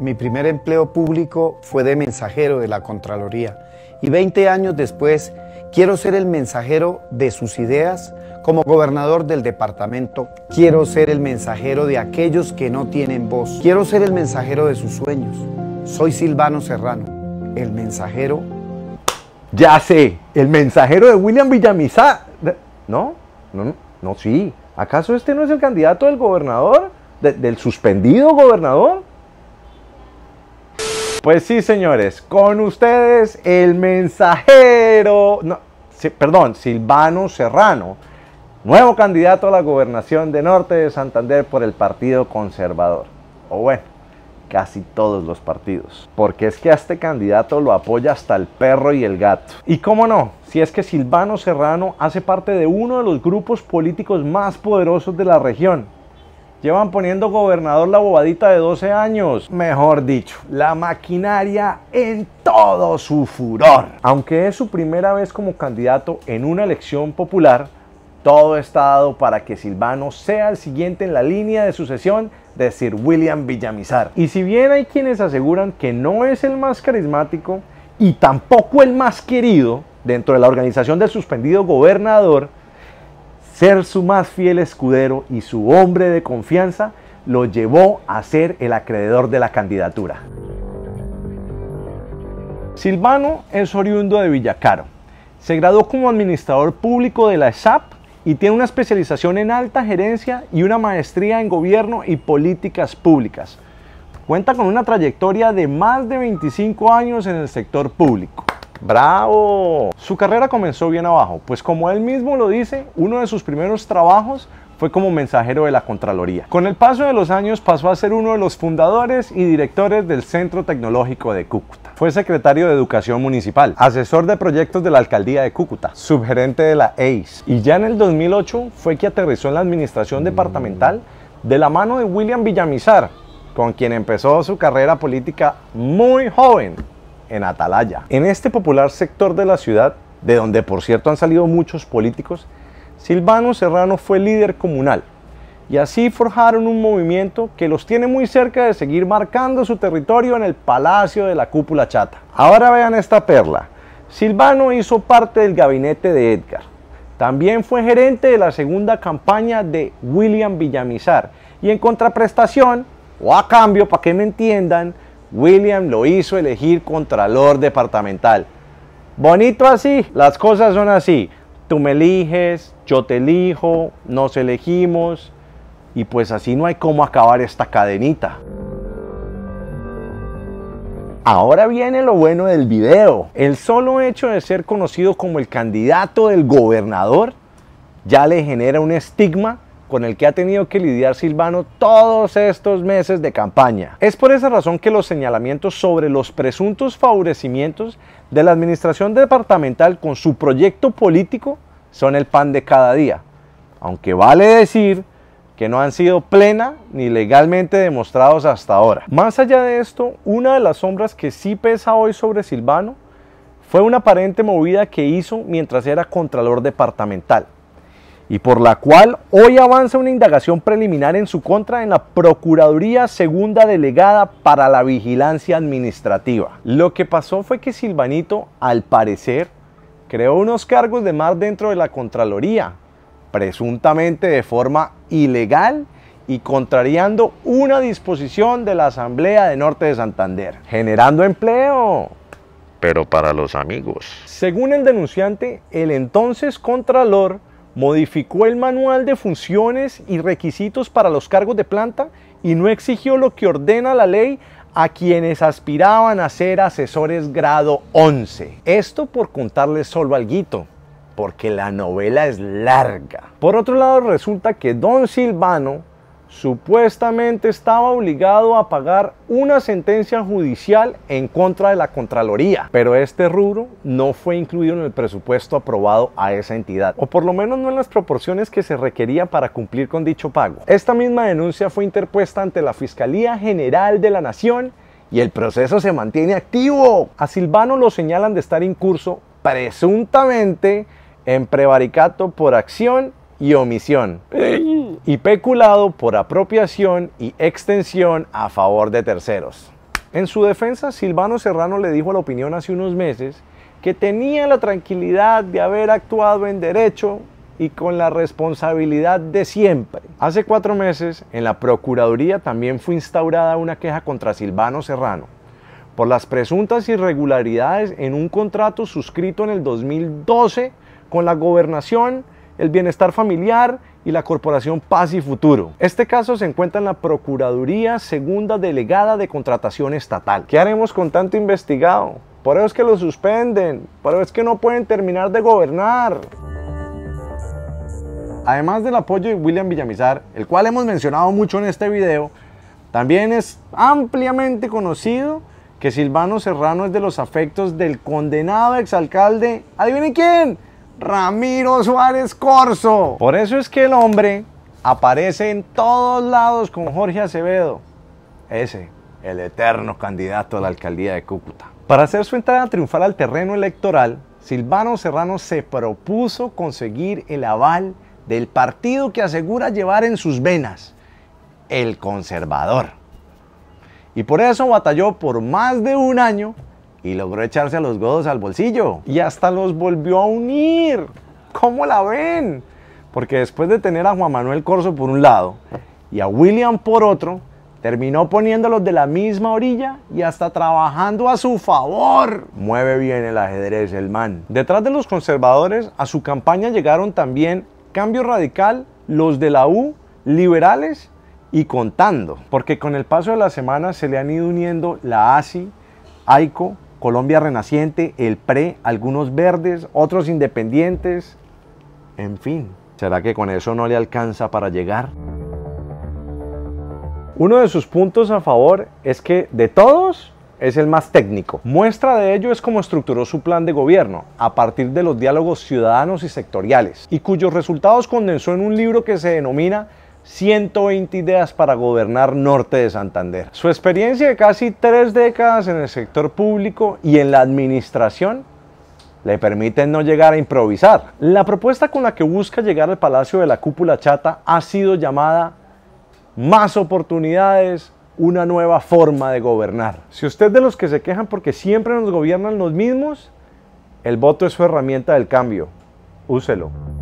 Mi primer empleo público fue de mensajero de la Contraloría y 20 años después quiero ser el mensajero de sus ideas como gobernador del departamento. Quiero ser el mensajero de aquellos que no tienen voz. Quiero ser el mensajero de sus sueños. Soy Silvano Serrano, el mensajero. Ya sé, el mensajero de William Villamizá! No, no, no, sí. ¿Acaso este no es el candidato del gobernador? ¿Del suspendido gobernador? Pues sí, señores, con ustedes el mensajero, no, perdón, Silvano Serrano, nuevo candidato a la gobernación de Norte de Santander por el Partido Conservador. O bueno, casi todos los partidos. Porque es que a este candidato lo apoya hasta el perro y el gato. Y cómo no, si es que Silvano Serrano hace parte de uno de los grupos políticos más poderosos de la región, Llevan poniendo gobernador la bobadita de 12 años. Mejor dicho, la maquinaria en todo su furor. Aunque es su primera vez como candidato en una elección popular, todo está dado para que Silvano sea el siguiente en la línea de sucesión de Sir William Villamizar. Y si bien hay quienes aseguran que no es el más carismático y tampoco el más querido dentro de la organización del suspendido gobernador, ser su más fiel escudero y su hombre de confianza, lo llevó a ser el acreedor de la candidatura. Silvano es oriundo de Villacaro. Se graduó como administrador público de la SAP y tiene una especialización en alta gerencia y una maestría en gobierno y políticas públicas. Cuenta con una trayectoria de más de 25 años en el sector público. ¡Bravo! Su carrera comenzó bien abajo, pues como él mismo lo dice, uno de sus primeros trabajos fue como mensajero de la Contraloría. Con el paso de los años pasó a ser uno de los fundadores y directores del Centro Tecnológico de Cúcuta. Fue secretario de Educación Municipal, asesor de proyectos de la Alcaldía de Cúcuta, subgerente de la EIS y ya en el 2008 fue que aterrizó en la administración departamental de la mano de William Villamizar, con quien empezó su carrera política muy joven en Atalaya. En este popular sector de la ciudad, de donde por cierto han salido muchos políticos, Silvano Serrano fue líder comunal y así forjaron un movimiento que los tiene muy cerca de seguir marcando su territorio en el Palacio de la Cúpula Chata. Ahora vean esta perla. Silvano hizo parte del gabinete de Edgar. También fue gerente de la segunda campaña de William Villamizar y en contraprestación, o a cambio, para que me entiendan, William lo hizo elegir contralor departamental. Bonito así, las cosas son así. Tú me eliges, yo te elijo, nos elegimos y pues así no hay cómo acabar esta cadenita. Ahora viene lo bueno del video. El solo hecho de ser conocido como el candidato del gobernador ya le genera un estigma con el que ha tenido que lidiar Silvano todos estos meses de campaña. Es por esa razón que los señalamientos sobre los presuntos favorecimientos de la administración departamental con su proyecto político son el pan de cada día, aunque vale decir que no han sido plena ni legalmente demostrados hasta ahora. Más allá de esto, una de las sombras que sí pesa hoy sobre Silvano fue una aparente movida que hizo mientras era contralor departamental y por la cual hoy avanza una indagación preliminar en su contra en la Procuraduría Segunda Delegada para la Vigilancia Administrativa. Lo que pasó fue que Silvanito, al parecer, creó unos cargos de mar dentro de la Contraloría, presuntamente de forma ilegal y contrariando una disposición de la Asamblea de Norte de Santander, generando empleo pero para los amigos. Según el denunciante, el entonces Contralor modificó el manual de funciones y requisitos para los cargos de planta y no exigió lo que ordena la ley a quienes aspiraban a ser asesores grado 11. Esto por contarles solo algo, porque la novela es larga. Por otro lado, resulta que Don Silvano supuestamente estaba obligado a pagar una sentencia judicial en contra de la Contraloría, pero este rubro no fue incluido en el presupuesto aprobado a esa entidad, o por lo menos no en las proporciones que se requería para cumplir con dicho pago. Esta misma denuncia fue interpuesta ante la Fiscalía General de la Nación y el proceso se mantiene activo. A Silvano lo señalan de estar en curso, presuntamente en prevaricato por acción y omisión. Y peculado por apropiación y extensión a favor de terceros. En su defensa, Silvano Serrano le dijo a la opinión hace unos meses que tenía la tranquilidad de haber actuado en derecho y con la responsabilidad de siempre. Hace cuatro meses, en la Procuraduría también fue instaurada una queja contra Silvano Serrano por las presuntas irregularidades en un contrato suscrito en el 2012 con la gobernación el bienestar familiar y la Corporación Paz y Futuro. Este caso se encuentra en la Procuraduría Segunda Delegada de Contratación Estatal. ¿Qué haremos con tanto investigado? Por eso es que lo suspenden, por eso es que no pueden terminar de gobernar. Además del apoyo de William Villamizar, el cual hemos mencionado mucho en este video, también es ampliamente conocido que Silvano Serrano es de los afectos del condenado exalcalde, adivinen quién, Ramiro Suárez Corso. Por eso es que el hombre aparece en todos lados con Jorge Acevedo. Ese, el eterno candidato a la alcaldía de Cúcuta. Para hacer su entrada triunfal al terreno electoral, Silvano Serrano se propuso conseguir el aval del partido que asegura llevar en sus venas, el conservador. Y por eso batalló por más de un año y logró echarse a los godos al bolsillo. Y hasta los volvió a unir. ¿Cómo la ven? Porque después de tener a Juan Manuel Corso por un lado y a William por otro, terminó poniéndolos de la misma orilla y hasta trabajando a su favor. Mueve bien el ajedrez el man. Detrás de los conservadores, a su campaña llegaron también Cambio Radical, los de la U, liberales y contando. Porque con el paso de las semanas se le han ido uniendo la ASI, AICO, Colombia Renaciente, el PRE, algunos verdes, otros independientes, en fin. ¿Será que con eso no le alcanza para llegar? Uno de sus puntos a favor es que de todos es el más técnico. Muestra de ello es cómo estructuró su plan de gobierno, a partir de los diálogos ciudadanos y sectoriales, y cuyos resultados condensó en un libro que se denomina 120 ideas para gobernar norte de Santander. Su experiencia de casi tres décadas en el sector público y en la administración le permite no llegar a improvisar. La propuesta con la que busca llegar al Palacio de la Cúpula Chata ha sido llamada Más oportunidades, una nueva forma de gobernar. Si usted de los que se quejan porque siempre nos gobiernan los mismos, el voto es su herramienta del cambio. Úselo.